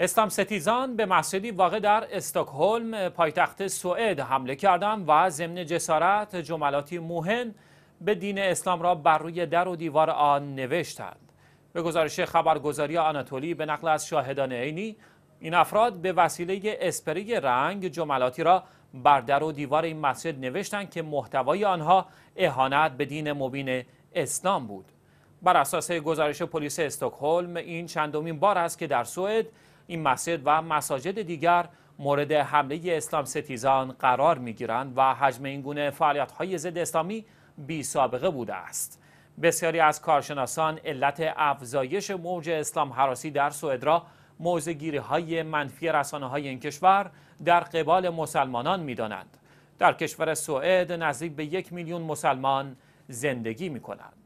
اسلام ستیزان به مسجدی واقع در استکهلم پایتخت سوئد حمله کردند و ضمن جسارت جملاتی مهم به دین اسلام را بر روی در و دیوار آن نوشتند به گزارش خبرگزاری آناتولی به نقل از شاهدان عینی این افراد به وسیله اسپری رنگ جملاتی را بر در و دیوار این مسجد نوشتند که محتوای آنها اهانت به دین مبین اسلام بود بر اساس گزارش پلیس استکهلم این چندمین بار است که در سوئد این مسجد و مساجد دیگر مورد حمله اسلام ستیزان قرار می گیرند و حجم این گونه فعالیت های ضد اسلامی بی سابقه بوده است. بسیاری از کارشناسان علت افزایش موج اسلام حراسی در سوئد را گیری های منفی رسانه های این کشور در قبال مسلمانان می دانند. در کشور سوئد نزدیک به یک میلیون مسلمان زندگی می کنند.